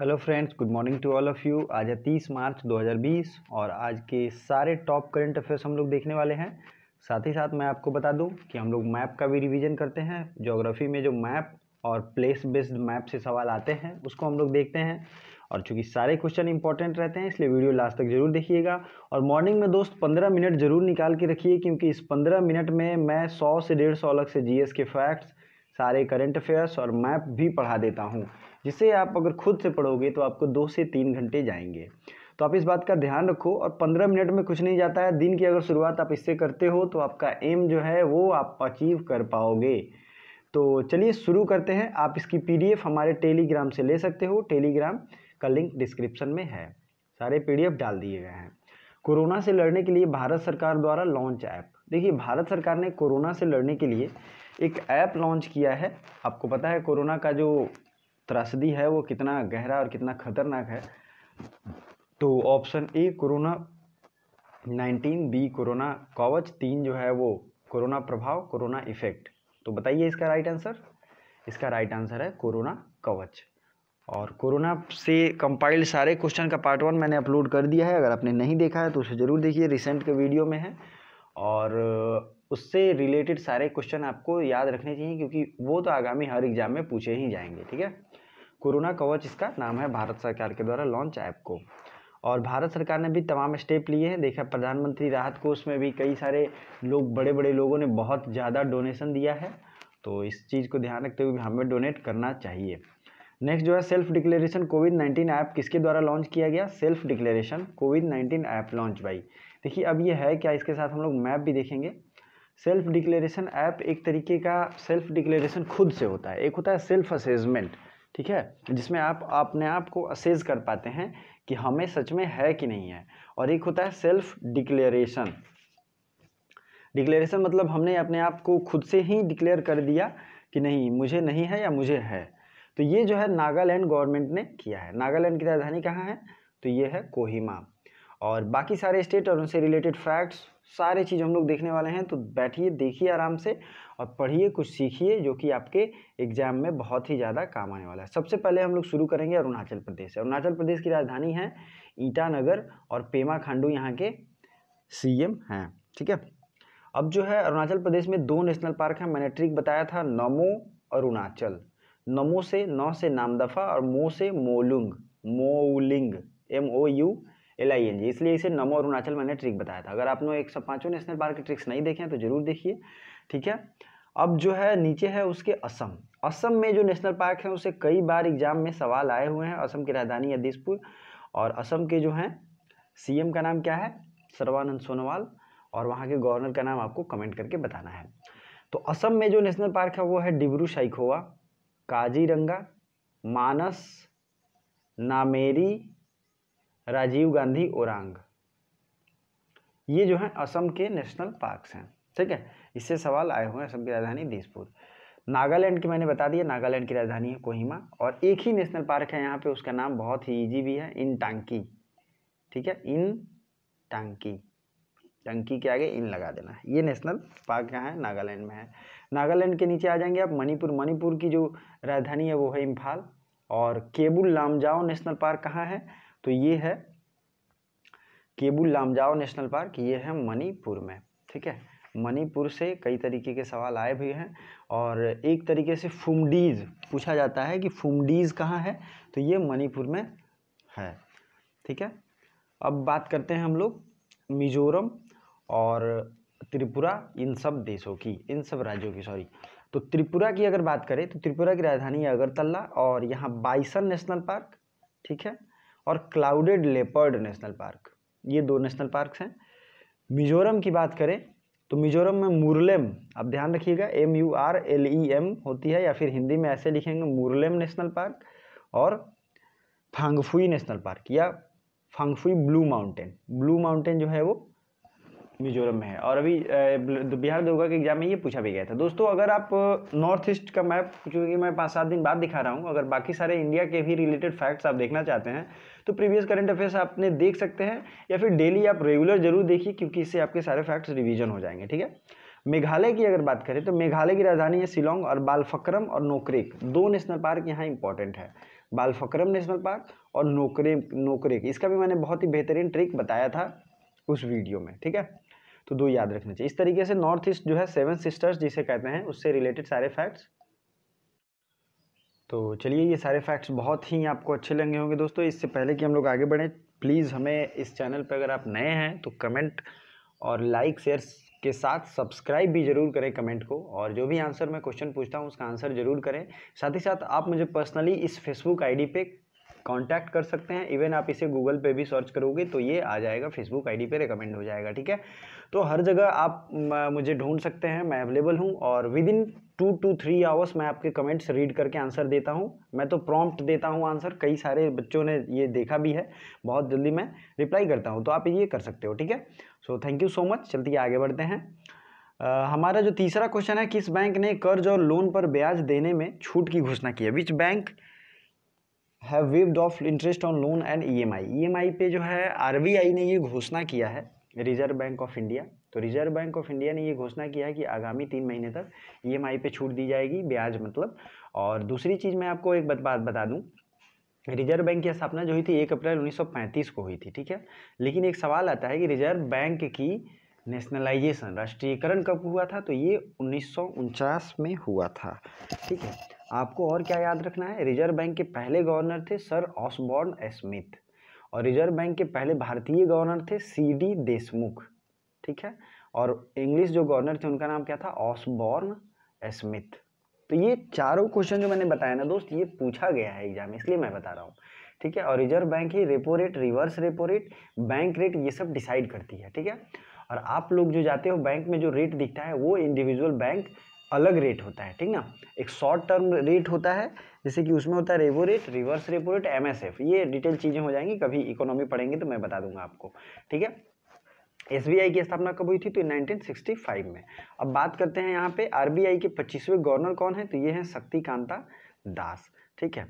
hello friends good morning to all of you आज है तीस मार्च 2020 और आज के सारे टॉप करंट अफेयर्स हम लोग देखने वाले हैं साथ ही साथ मैं आपको बता दूं कि हम लोग मैप का भी रिवीजन करते हैं जोग्राफ़ी में जो मैप और प्लेस बेस्ड मैप से सवाल आते हैं उसको हम लोग देखते हैं और चूंकि सारे क्वेश्चन इंपॉर्टेंट रहते हैं इसलिए वीडियो लास्ट तक जरूर देखिएगा और मॉर्निंग में दोस्त पंद्रह मिनट जरूर निकाल के रखिए क्योंकि इस पंद्रह मिनट में मैं सौ से डेढ़ सौ अलग से जी के फैक्ट्स सारे करंट अफेयर्स और मैप भी पढ़ा देता हूँ जिसे आप अगर खुद से पढ़ोगे तो आपको दो से तीन घंटे जाएंगे तो आप इस बात का ध्यान रखो और पंद्रह मिनट में कुछ नहीं जाता है दिन की अगर शुरुआत आप इससे करते हो तो आपका एम जो है वो आप अचीव कर पाओगे तो चलिए शुरू करते हैं आप इसकी पी हमारे टेलीग्राम से ले सकते हो टेलीग्राम का लिंक डिस्क्रिप्शन में है सारे पी डाल दिए गए हैं कोरोना से लड़ने के लिए भारत सरकार द्वारा लॉन्च ऐप देखिए भारत सरकार ने कोरोना से लड़ने के लिए एक ऐप लॉन्च किया है आपको पता है कोरोना का जो त्रासदी है वो कितना गहरा और कितना खतरनाक है तो option A corona nineteen B corona कवच तीन जो है वो कोरोना प्रभाव कोरोना इफेक्ट तो बताइए इसका राइट आंसर इसका राइट आंसर है कोरोना कवच और कोरोना से कंपाइल्ड सारे क्वेश्चन का पार्ट वन मैंने अपलोड कर दिया है अगर आपने नहीं देखा है तो उसे ज़रूर देखिए रिसेंट के वीडियो में है और उससे रिलेटेड सारे क्वेश्चन आपको याद रखने चाहिए क्योंकि वो तो आगामी हर एग्जाम में पूछे ही जाएंगे ठीक है कोरोना कवच इसका नाम है भारत सरकार के द्वारा लॉन्च ऐप को और भारत सरकार ने भी तमाम स्टेप लिए हैं देखा प्रधानमंत्री राहत कोष में भी कई सारे लोग बड़े बड़े लोगों ने बहुत ज़्यादा डोनेशन दिया है तो इस चीज़ को ध्यान रखते हुए हमें डोनेट करना चाहिए नेक्स्ट जो है self declaration COVID nineteen app किसके द्वारा लॉन्च किया गया self declaration COVID nineteen app launch by देखिए अब ये है क्या इसके साथ हम लोग मैप भी देखेंगे सेल्फ डिक्लेरेशन ऐप एक तरीके का सेल्फ डिक्लेरेशन खुद से होता है एक होता है सेल्फ असेसमेंट ठीक है जिसमें आप अपने आप को असेज कर पाते हैं कि हमें सच में है कि नहीं है और एक होता है सेल्फ डिक्लेरेशन डिक्लेरेशन मतलब हमने अपने आप को खुद से ही डिक्लेयर कर दिया कि नहीं मुझे नहीं है या मुझे है तो ये जो है नागालैंड गवर्नमेंट ने किया है नागालैंड की राजधानी कहाँ है तो ये है कोहिमा और बाकी सारे स्टेट और उनसे रिलेटेड फैक्ट्स सारे चीज़ हम लोग देखने वाले हैं तो बैठिए देखिए आराम से और पढ़िए कुछ सीखिए जो कि आपके एग्ज़ाम में बहुत ही ज़्यादा काम आने वाला है सबसे पहले हम लोग शुरू करेंगे अरुणाचल प्रदेश अरुणाचल प्रदेश की राजधानी है ईटानगर और पेमा खांडू यहाँ के सी हैं ठीक है अब जो है अरुणाचल प्रदेश में दो नेशनल पार्क हैं मैंने ट्रिक बताया था नमो अरुणाचल नमो से नौ से नामदफा और मो से Mouling Mouling M O U L I N G इसलिए इसे नमो अरुणाचल मैंने ट्रिक बताया था अगर आप लोग एक सौ पाँचों नेशनल पार्क के ट्रिक्स नहीं देखें तो जरूर देखिए ठीक है अब जो है नीचे है उसके असम असम में जो नेशनल पार्क है उसे कई बार एग्जाम में सवाल आए हुए हैं असम की राजधानी है दिसपुर और असम के जो हैं एम का नाम क्या है सर्वानंद सोनोवाल और वहाँ के गवर्नर का नाम आपको कमेंट करके बताना है तो असम में जो नेशनल पार्क है वो है डिब्रू शाइखोवा काजीरंगा मानस नामेरी राजीव गांधी ओरांग ये जो है असम के नेशनल पार्क्स हैं ठीक है इससे सवाल आए हुए हैं असम की राजधानी दिसपुर नागालैंड की मैंने बता दिया नागालैंड की राजधानी है कोहिमा और एक ही नेशनल पार्क है यहाँ पे उसका नाम बहुत ही इजी भी है इन टांकी ठीक है इन टांकी टंकी के आगे इन लगा देना है ये नेशनल पार्क कहाँ है नागालैंड में है नागालैंड के नीचे आ जाएंगे आप मणिपुर मणिपुर की जो राजधानी है वो है इम्फाल और केबुल लामजाओ नेशनल पार्क कहाँ है तो ये है केबुल लामजाओ नेशनल पार्क ये है मणिपुर में ठीक है मणिपुर से कई तरीके के सवाल आए भी हैं और एक तरीके से फुमडीज पूछा जाता है कि फुमडीज कहाँ है तो ये मणिपुर में है ठीक है अब बात करते हैं हम लोग मिजोरम और त्रिपुरा इन सब देशों की इन सब राज्यों की सॉरी तो त्रिपुरा की अगर बात करें तो त्रिपुरा की राजधानी है अगरतला और यहाँ बाइसन नेशनल पार्क ठीक है और क्लाउडेड लेपर्ड नेशनल पार्क ये दो नेशनल पार्क हैं मिजोरम की बात करें तो मिजोरम में मुरलेम आप ध्यान रखिएगा M U R L E M होती है या फिर हिंदी में ऐसे लिखेंगे मुरलेम नेशनल पार्क और फांगफुई नेशनल पार्क या Phawngpui Blue Mountain Blue Mountain जो है वो मिजोरम में है और अभी बिहार दरोगा के एग्जाम में ये पूछा भी गया था दोस्तों अगर आप नॉर्थ ईस्ट का मैप चूँकि मैं पाँच सात दिन बाद दिखा रहा हूँ अगर बाकी सारे इंडिया के भी रिलेटेड फैक्ट्स आप देखना चाहते हैं तो प्रीवियस करंट अफेयर्स आपने देख सकते हैं या फिर डेली आप रेगुलर जरूर देखिए क्योंकि इससे आपके सारे फैक्ट्स रिविजन हो जाएंगे ठीक है मेघालय की अगर बात करें तो मेघालय की राजधानी है शिलोंग और बालफक्रम और नोकरेक दो नेशनल पार्क यहाँ इंपॉर्टेंट है बालफक्रम नेशनल पार्क और नोकरेक नोकरेक इसका भी मैंने बहुत ही बेहतरीन ट्रिक बताया था उस वीडियो में ठीक है तो दो याद रखना चाहिए इस तरीके से नॉर्थ ईस्ट जो है सेवन सिस्टर्स जिसे कहते हैं उससे रिलेटेड सारे फैक्ट्स तो चलिए ये सारे फैक्ट्स बहुत ही आपको अच्छे लगे होंगे दोस्तों इससे पहले कि हम लोग आगे बढ़ें प्लीज़ हमें इस चैनल पर अगर आप नए हैं तो कमेंट और लाइक शेयर के साथ सब्सक्राइब भी जरूर करें कमेंट को और जो भी आंसर मैं क्वेश्चन पूछता हूँ उसका आंसर जरूर करें साथ ही साथ आप मुझे पर्सनली इस फेसबुक आईडी पे कांटेक्ट कर सकते हैं इवन आप इसे गूगल पे भी सर्च करोगे तो ये आ जाएगा फेसबुक आईडी पे रिकमेंड हो जाएगा ठीक है तो हर जगह आप मुझे ढूंढ सकते हैं मैं अवेलेबल हूँ और within two two three hours मैं आपके कमेंट्स रीड करके आंसर देता हूँ मैं तो प्रॉम्प्ट देता हूँ आंसर कई सारे बच्चों ने ये देखा भी है बहुत जल्दी मैं रिप्लाई करता हूँ तो आप ये कर सकते हो ठीक है so thank you so much चलती आगे बढ़ते हैं Uh, हमारा जो तीसरा क्वेश्चन है किस बैंक ने कर्ज और लोन पर ब्याज देने में छूट की घोषणा की है which bank have waved off interest on loan and EMI EMI पे जो है आरबीआई ने ये घोषणा किया है रिजर्व बैंक ऑफ इंडिया तो रिजर्व बैंक ऑफ इंडिया ने ये घोषणा किया है कि आगामी तीन महीने तक ईएमआई e पे छूट दी जाएगी ब्याज मतलब और दूसरी चीज़ मैं आपको एक बात बता दूँ रिजर्व बैंक की स्थापना जो हुई थी एक अप्रैल पैंतीस को हुई थी ठीक है लेकिन एक सवाल आता है कि रिजर्व बैंक की नेशनलाइजेशन राष्ट्रीयकरण कब हुआ था तो ये उन्नीस में हुआ था ठीक है आपको और क्या याद रखना है रिजर्व बैंक के पहले गवर्नर थे सर ऑसबॉर्न स्मिथ और रिजर्व बैंक के पहले भारतीय गवर्नर थे सी डी देशमुख ठीक है और इंग्लिश जो गवर्नर थे उनका नाम क्या था ऑसबॉर्न स्मिथ तो ये चारों क्वेश्चन जो मैंने बताया ना दोस्त ये पूछा गया है एग्जाम इसलिए मैं बता रहा हूँ ठीक है और रिजर्व बैंक ही repo rate reverse repo rate bank rate ये सब डिसाइड करती है ठीक है और आप लोग जो जाते हो बैंक में जो रेट दिखता है वो इंडिविजुअल बैंक अलग रेट होता है ठीक ना एक शॉर्ट टर्म रेट होता है जैसे कि उसमें होता है repo rate reverse repo rate एम ये डिटेल चीज़ें हो जाएंगी कभी इकोनॉमी पढ़ेंगे तो मैं बता दूंगा आपको ठीक है एस की स्थापना कब हुई थी तो 1965 में अब बात करते हैं यहाँ पे आर के पच्चीसवें गवर्नर कौन है तो ये हैं शक्तिकांता दास ठीक है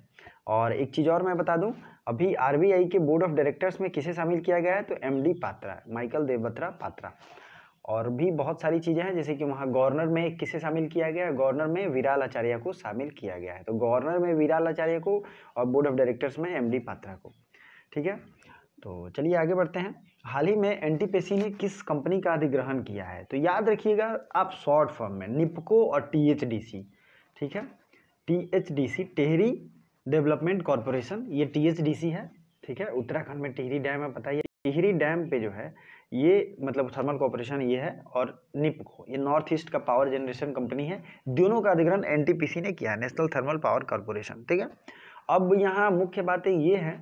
और एक चीज़ और मैं बता दूँ अभी आरबीआई के बोर्ड ऑफ डायरेक्टर्स में किसे शामिल किया गया है तो डी पात्रा माइकल देवबत्रा पात्रा और भी बहुत सारी चीज़ें हैं जैसे कि वहाँ गवर्नर में किसे शामिल किया गया है गवर्नर में विराल आचार्य को शामिल किया गया है तो गवर्नर में विराल आचार्य को और बोर्ड ऑफ डायरेक्टर्स में एम डी पात्रा को ठीक है तो चलिए आगे बढ़ते हैं हाल ही में सी ने किस कंपनी का अधिग्रहण किया है तो याद रखिएगा आप शॉर्ट फॉर्म में निपको और सी ठीक है सी टेहरी डेवलपमेंट कॉरपोरेशन ये सी है ठीक है उत्तराखंड में टिहरी डैम है पता ही टिहरी डैम पे जो है ये मतलब थर्मल कॉपरेशन ये है और निपको ये नॉर्थ ईस्ट का पावर जनरेशन कंपनी है दोनों का अधिग्रहण एनटीपीसी ने किया है नेशनल थर्मल पावर कॉरपोरेशन ठीक है अब यहाँ मुख्य बातें ये हैं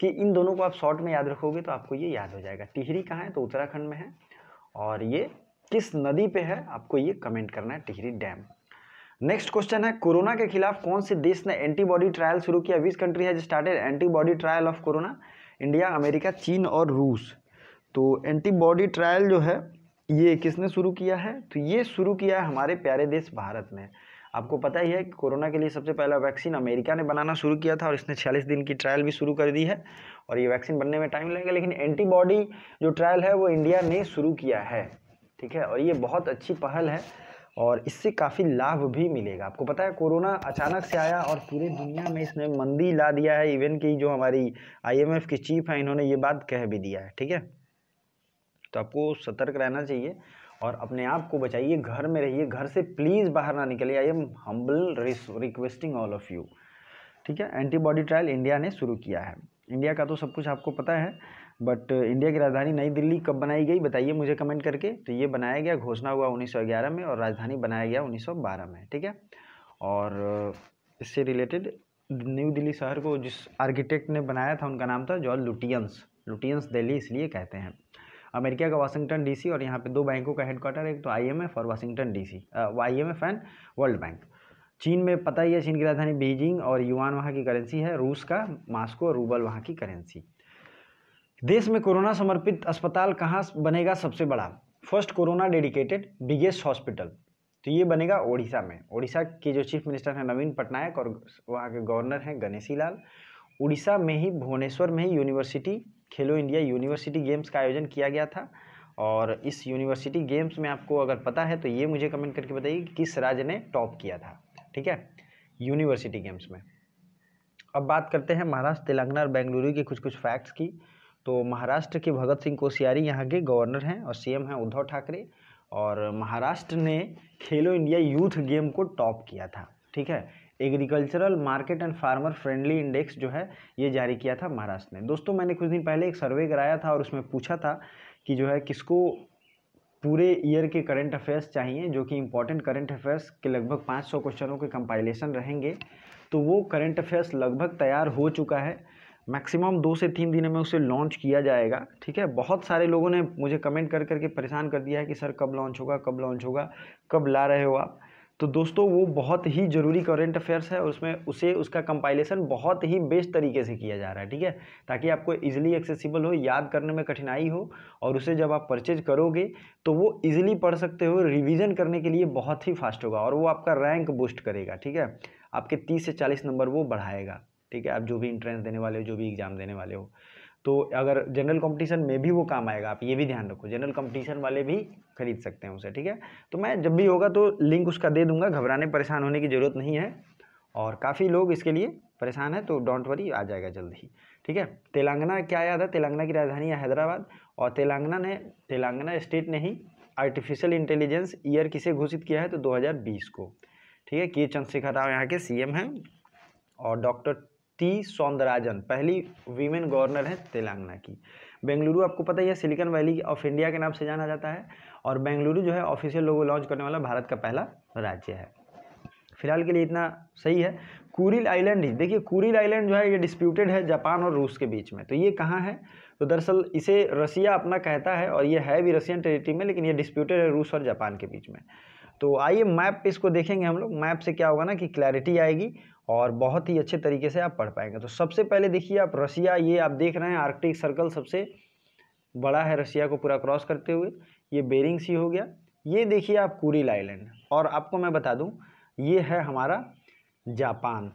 कि इन दोनों को आप शॉर्ट में याद रखोगे तो आपको ये याद हो जाएगा टिहरी कहाँ है तो उत्तराखंड में है और ये किस नदी पे है आपको ये कमेंट करना है टिहरी डैम नेक्स्ट क्वेश्चन है कोरोना के खिलाफ कौन से देश ने एंटीबॉडी ट्रायल शुरू किया which country has started antibody trial of corona India America चीन और रूस तो एंटीबॉडी ट्रायल जो है ये किसने शुरू किया है तो ये शुरू किया है हमारे प्यारे देश भारत ने आपको पता ही है कि कोरोना के लिए सबसे पहला वैक्सीन अमेरिका ने बनाना शुरू किया था और इसने छियालीस दिन की ट्रायल भी शुरू कर दी है और ये वैक्सीन बनने में टाइम लगेगा लेकिन एंटीबॉडी जो ट्रायल है वो इंडिया ने शुरू किया है ठीक है और ये बहुत अच्छी पहल है और इससे काफ़ी लाभ भी मिलेगा आपको पता है कोरोना अचानक से आया और पूरे दुनिया में इसने मंदी ला दिया है इवन की जो हमारी आई की चीफ हैं इन्होंने ये बात कह भी दिया है ठीक है तो आपको सतर्क रहना चाहिए और अपने आप को बचाइए घर में रहिए घर से प्लीज़ बाहर ना निकलिए I am humble requesting all of you ठीक है एंटीबॉडी ट्रायल इंडिया ने शुरू किया है इंडिया का तो सब कुछ आपको पता है बट इंडिया की राजधानी नई दिल्ली कब बनाई गई बताइए मुझे कमेंट करके तो ये बनाया गया घोषणा हुआ 1911 में और राजधानी बनाया गया 1912 में ठीक है और इससे रिलेटेड न्यू दिल्ली शहर को जिस आर्किटेक्ट ने बनाया था उनका नाम था जॉर्ज लुटियंस लुटियंस दिल्ली इसलिए कहते हैं अमेरिका का वाशिंगटन डीसी और यहाँ पे दो बैंकों का हेडक्वार्टर क्वार्टर एक तो आईएमएफ और Washington DC IMF and World Bank चीन में पता ही है चीन की राजधानी बीजिंग और युवान वहाँ की करेंसी है रूस का मास्को और रूबल वहाँ की करेंसी देश में कोरोना समर्पित अस्पताल कहाँ बनेगा सबसे बड़ा first corona dedicated biggest hospital तो ये बनेगा ओडिशा में ओडिशा के जो चीफ मिनिस्टर हैं नवीन पटनायक और वहाँ के गवर्नर हैं गणेशी लाल उड़ीसा में ही भुवनेश्वर में ही university Khelo India university games का आयोजन किया गया था और इस यूनिवर्सिटी गेम्स में आपको अगर पता है तो ये मुझे कमेंट करके बताइए कि किस राज्य ने टॉप किया था ठीक है यूनिवर्सिटी गेम्स में अब बात करते हैं महाराष्ट्र तेलंगाना और बेंगलुरु के कुछ कुछ फैक्ट्स की तो महाराष्ट्र के भगत सिंह कोश्यारी यहाँ के गवर्नर हैं और सीएम हैं उद्धव ठाकरे और महाराष्ट्र ने खेलो इंडिया यूथ गेम को टॉप किया था ठीक है agricultural market and farmer friendly index जो है ये जारी किया था महाराष्ट्र ने दोस्तों मैंने कुछ दिन पहले एक सर्वे कराया था और उसमें पूछा था कि जो है किसको पूरे ईयर के करंट अफेयर्स चाहिए जो कि इंपॉर्टेंट करंट अफेयर्स के लगभग 500 क्वेश्चनों के कंपाइलेशन रहेंगे तो वो करंट अफेयर्स लगभग तैयार हो चुका है मैक्सिमम दो से तीन दिन में उसे लॉन्च किया जाएगा ठीक है बहुत सारे लोगों ने मुझे कमेंट कर करके परेशान कर दिया है कि सर कब लॉन्च होगा कब लॉन्च होगा कब ला रहे हो आप तो दोस्तों वो बहुत ही ज़रूरी करेंट अफेयर्स है उसमें उसे उसका कंपाइलेशन बहुत ही बेस्ट तरीके से किया जा रहा है ठीक है ताकि आपको इजीली एक्सेसिबल हो याद करने में कठिनाई हो और उसे जब आप परचेज करोगे तो वो इजीली पढ़ सकते हो रिवीजन करने के लिए बहुत ही फास्ट होगा और वो आपका रैंक बूस्ट करेगा ठीक है आपके तीस से चालीस नंबर वो बढ़ाएगा ठीक है आप जो भी इंट्रेंस देने वाले हो जो भी एग्ज़ाम देने वाले हो तो अगर जनरल कंपटीशन में भी वो काम आएगा आप ये भी ध्यान रखो जनरल कंपटीशन वाले भी खरीद सकते हैं उसे ठीक है तो मैं जब भी होगा तो लिंक उसका दे दूंगा घबराने परेशान होने की ज़रूरत नहीं है और काफ़ी लोग इसके लिए परेशान है तो डोंट वरी आ जाएगा जल्द ही ठीक है तेलंगाना क्या याद है तेलंगाना की राजधानी है हैदराबाद और तेलंगाना ने तेलंगाना स्टेट ने ही आर्टिफिशियल इंटेलिजेंस ईयर किसे घोषित किया है तो दो को ठीक है के चंद्रशेखर राव यहाँ के सी हैं और डॉक्टर टी सौंदराजन पहली वीमेन गवर्नर है तेलंगाना की बेंगलुरु आपको पता ही है सिलिकॉन वैली ऑफ इंडिया के नाम से जाना जाता है और बेंगलुरु जो है ऑफिशियल लोगो लॉन्च करने वाला भारत का पहला राज्य है फिलहाल के लिए इतना सही है कुरिल आइलैंड ही देखिए कुरिल आइलैंड जो है ये डिस्प्यूटेड है जापान और रूस के बीच में तो ये कहाँ है तो दरअसल इसे रसिया अपना कहता है और ये है भी रसियन टेरिटरी में लेकिन ये डिस्प्यूटेड है रूस और जापान के बीच में तो आइए मैप इसको देखेंगे हम लोग मैप से क्या होगा ना कि क्लैरिटी आएगी और बहुत ही अच्छे तरीके से आप पढ़ पाएंगे तो सबसे पहले देखिए आप रसिया ये आप देख रहे हैं आर्कटिक सर्कल सबसे बड़ा है रसिया को पूरा क्रॉस करते हुए ये बेरिंग सी हो गया ये देखिए आप कुरिल आइलैंड और आपको मैं बता दूं ये है हमारा जापान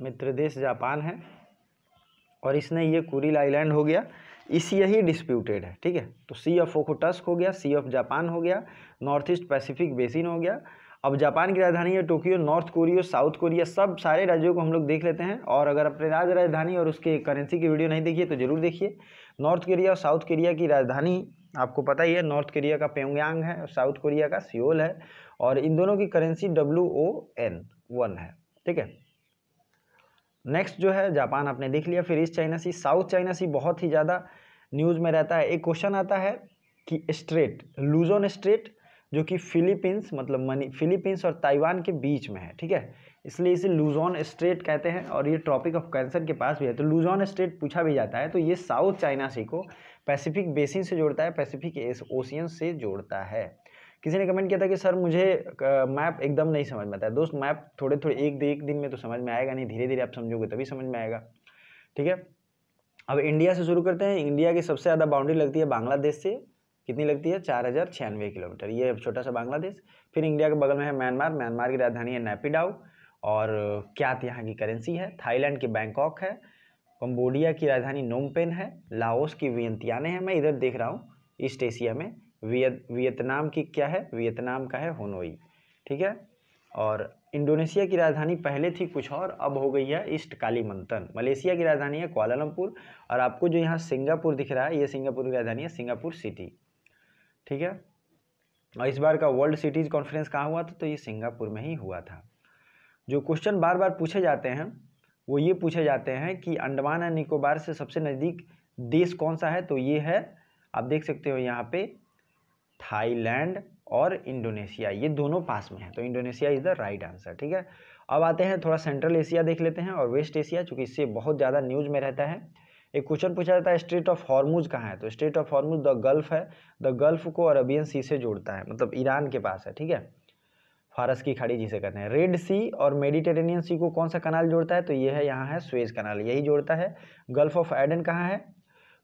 मित्र देश जापान है और इसने ये कुरिल आइलैंड हो गया इसी यही डिस्प्यूटेड है ठीक है तो सी ऑफ ओकोटस्क हो गया सी ऑफ जापान हो गया नॉर्थ ईस्ट पैसिफिक बेसिन हो गया अब जापान की राजधानी है Tokyo North Korea South Korea सब सारे राज्यों को हम लोग देख लेते हैं और अगर अपने राज्य राजधानी और उसके करेंसी की वीडियो नहीं देखिए तो ज़रूर देखिए नॉर्थ कोरिया और साउथ कोरिया की राजधानी आपको पता ही है नॉर्थ कोरिया का प्योंगयांग है और साउथ कोरिया का सियोल है और इन दोनों की currency W O N won है ठीक है नेक्स्ट जो है जापान आपने देख लिया फिर East China Sea South China Sea बहुत ही ज़्यादा न्यूज़ में रहता है एक क्वेश्चन आता है कि स्ट्रेट लूजोन स्ट्रेट जो कि फिलीपींस मतलब मनी फिलीपींस और ताइवान के बीच में है ठीक है इसलिए इसे लूजॉन स्ट्रेट कहते हैं और ये ट्रॉपिक ऑफ कैंसर के पास भी है तो लूजॉन स्ट्रेट पूछा भी जाता है तो ये साउथ चाइना सी को पैसिफिक बेसिन से जोड़ता है पैसिफिक ओशियन से जोड़ता है किसी ने कमेंट किया था कि सर मुझे मैप एकदम नहीं समझ में आता है दोस्त मैप थोड़े थोड़े एक एक दिन में तो समझ में आएगा नहीं धीरे धीरे आप समझोगे तभी समझ में आएगा ठीक है अब इंडिया से शुरू करते हैं इंडिया की सबसे ज़्यादा बाउंड्री लगती है बांग्लादेश से कितनी लगती है चार हज़ार छियानवे किलोमीटर ये छोटा सा बांग्लादेश फिर इंडिया के बगल में है म्यांमार म्यांमार की राजधानी है नैपिडाउ और क्या यहाँ की करेंसी है थाईलैंड की बैंकॉक है कम्बोडिया की राजधानी नोमपेन है लाओस की वियंतियाने हैं मैं इधर देख रहा हूँ ईस्ट एशिया में वियत वियतनाम की क्या है वियतनाम का है होनोई ठीक है और इंडोनेशिया की राजधानी पहले थी कुछ और अब हो गई है ईस्ट कालीमंतन मलेशिया की राजधानी है क्वालालंपुर और आपको जो यहाँ सिंगापुर दिख रहा है ये सिंगापुर की राजधानी है सिंगापुर सिटी ठीक है और इस बार का वर्ल्ड सिटीज़ कॉन्फ्रेंस कहाँ हुआ था तो ये सिंगापुर में ही हुआ था जो क्वेश्चन बार बार पूछे जाते हैं वो ये पूछे जाते हैं कि अंडमान एंड निकोबार से सबसे नज़दीक देश कौन सा है तो ये है आप देख सकते हो यहाँ पे थाईलैंड और इंडोनेशिया ये दोनों पास में है तो Indonesia is the right answer ठीक है अब आते हैं थोड़ा सेंट्रल एशिया देख लेते हैं और वेस्ट एशिया चूँकि इससे बहुत ज़्यादा न्यूज़ में रहता है एक क्वेश्चन पूछा जाता है स्ट्रेट ऑफ हॉर्मूज कहाँ है तो Strait of Hormuz the Gulf है द गल्फ को अरबियन सी से जोड़ता है मतलब ईरान के पास है ठीक है फारस की खाड़ी जिसे कहते हैं रेड सी और मेडिटेरेनियन सी को कौन सा कनाल जोड़ता है तो ये है यहाँ है स्वेज कनाल यही जोड़ता है गल्फ ऑफ एडन कहाँ है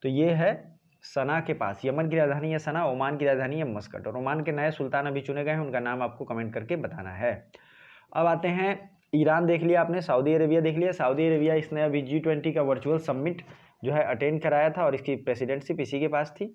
तो ये है सना के पास यमन की राजधानी है सना ओमान की राजधानी है मस्कट और ओमान के नए सुल्तान अभी चुने गए हैं उनका नाम आपको कमेंट करके बताना है अब आते हैं ईरान देख लिया आपने सऊदी अरेबिया देख लिया सऊदी अरेबिया इसने अभी जी ट्वेंटी का वर्चुअल सबमिट जो है अटेंड कराया था और इसकी प्रेसिडेंटशिप इसी के पास थी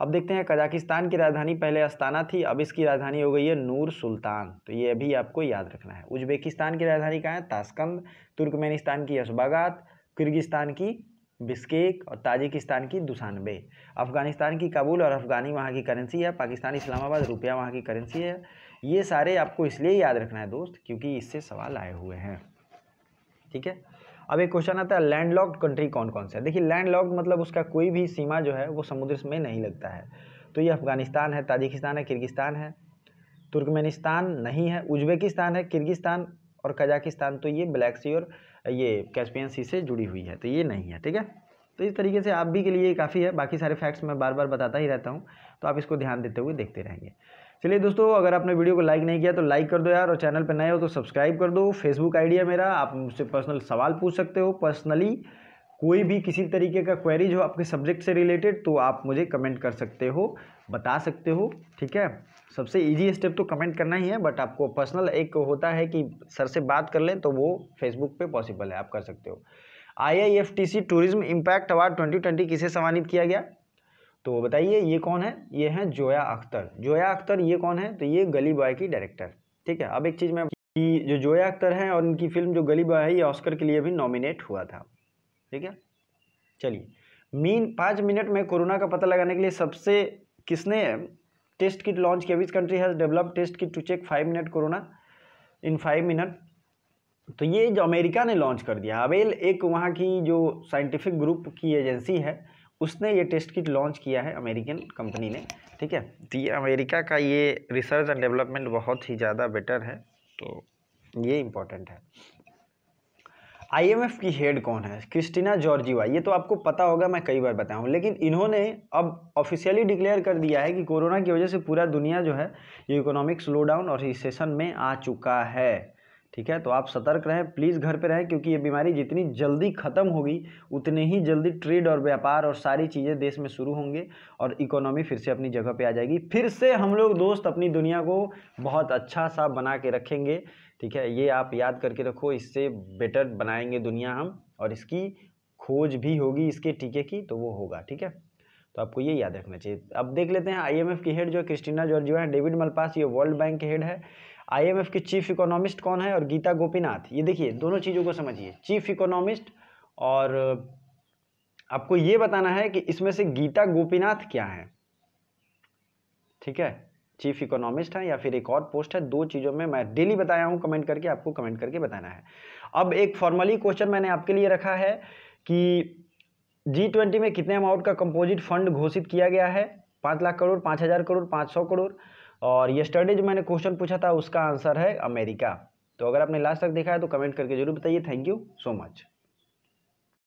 अब देखते हैं कजाकिस्तान की राजधानी पहले अस्ताना थी अब इसकी राजधानी हो गई है नूर सुल्तान तो ये अभी आपको याद रखना है उज्बेकिस्तान की राजधानी कहाँ है ताशकंद तुर्कमेनिस्तान की यशबागात किर्गिस्तान की बिस्केक और ताजिकिस्तान की दुसानबे अफ़गानिस्तान की काबुल और अफ़गानी वहाँ की करेंसी है पाकिस्तान इस्लामाबाद रुपया वहाँ की करेंसी है ये सारे आपको इसलिए याद रखना है दोस्त क्योंकि इससे सवाल आए हुए हैं ठीक है अब एक क्वेश्चन आता है लैंडलॉक्ड कंट्री कौन कौन सा है देखिए लैंडलॉक्ड मतलब उसका कोई भी सीमा जो है वो समुद्र में नहीं लगता है तो ये अफ़गानिस्तान है ताजिकिस्तान है किर्गिस्तान है तुर्कमेनिस्तान नहीं है उज्बेकिस्तान है किर्गिस्तान और कजाकिस्तान तो ये ब्लैक सी और ये कैस्पियन सी से जुड़ी हुई है तो ये नहीं है ठीक है तो इस तरीके से आप भी के लिए काफ़ी है बाकी सारे फैक्ट्स मैं बार बार बताता ही रहता हूँ तो आप इसको ध्यान देते हुए देखते रहेंगे चलिए दोस्तों अगर आपने वीडियो को लाइक नहीं किया तो लाइक कर दो यार और चैनल पर नए हो तो सब्सक्राइब कर दो फेसबुक आइडिया है मेरा आप मुझसे पर्सनल सवाल पूछ सकते हो पर्सनली कोई भी किसी तरीके का क्वेरीज हो आपके सब्जेक्ट से रिलेटेड तो आप मुझे कमेंट कर सकते हो बता सकते हो ठीक है सबसे इजी स्टेप तो कमेंट करना ही है बट आपको पर्सनल एक होता है कि सर से बात कर लें तो वो फेसबुक पे पॉसिबल है आप कर सकते हो I I F T C tourism impact award twenty twenty किसे सम्मानित किया गया तो बताइए ये कौन है ये हैं जोया अख्तर जोया अख्तर ये कौन है तो ये गली बॉय की डायरेक्टर ठीक है अब एक चीज़ मैं कि जो जोया अख्तर हैं और इनकी फिल्म जो गली बॉय है ये ऑस्कर के लिए भी नॉमिनेट हुआ था ठीक है चलिए मीन पाँच मिनट में कोरोना का पता लगाने के लिए सबसे किसने टेस्ट किट लॉन्च किया which country has develop test kit to check five minute corona in five minute तो ये जो अमेरिका ने लॉन्च कर दिया अवेल एक वहाँ की जो साइंटिफिक ग्रुप की एजेंसी है उसने ये टेस्ट किट लॉन्च किया है अमेरिकन कंपनी ने ठीक है तो ये अमेरिका का ये रिसर्च एंड डेवलपमेंट बहुत ही ज़्यादा बेटर है तो ये इम्पोर्टेंट है आईएमएफ की हेड कौन है क्रिस्टिना जॉर्जिवा ये तो आपको पता होगा मैं कई बार बताया हूँ लेकिन इन्होंने अब ऑफिशियली डिक्लेयर कर दिया है कि कोरोना की वजह से पूरा दुनिया जो है ये इकोनॉमिक स्लो डाउन और रिसेशन में आ चुका है ठीक है तो आप सतर्क रहें प्लीज़ घर पे रहें क्योंकि ये बीमारी जितनी जल्दी ख़त्म होगी उतने ही जल्दी ट्रेड और व्यापार और सारी चीज़ें देश में शुरू होंगे और इकोनॉमी फिर से अपनी जगह पे आ जाएगी फिर से हम लोग दोस्त अपनी दुनिया को बहुत अच्छा सा बना के रखेंगे ठीक है ये आप याद करके रखो इससे बेटर बनाएंगे दुनिया हम और इसकी खोज भी होगी इसके टीके की तो वो होगा ठीक है तो आपको ये याद रखना चाहिए अब देख लेते हैं आई की हेड जो क्रिस्टीना जॉर्जियो है डेविड मलपास ये वर्ल्ड बैंक के हेड है आईएमएफ के चीफ इकोनॉमिस्ट कौन है और गीता गोपीनाथ ये देखिए दोनों चीज़ों को समझिए चीफ इकोनॉमिस्ट और आपको ये बताना है कि इसमें से गीता गोपीनाथ क्या है ठीक है चीफ इकोनॉमिस्ट है या फिर एक और पोस्ट है दो चीज़ों में मैं डेली बताया हूँ कमेंट करके आपको कमेंट करके बताना है अब एक फॉर्मली क्वेश्चन मैंने आपके लिए रखा है कि जी ट्वेंटी में कितने अमाउंट का कंपोजिट फंड घोषित किया गया है पाँच लाख करोड़ पाँच हज़ार करोड़ पाँच सौ करोड़ और ये स्टडी जो मैंने क्वेश्चन पूछा था उसका आंसर है अमेरिका तो अगर आपने लास्ट तक देखा है तो कमेंट करके जरूर बताइए थैंक यू सो मच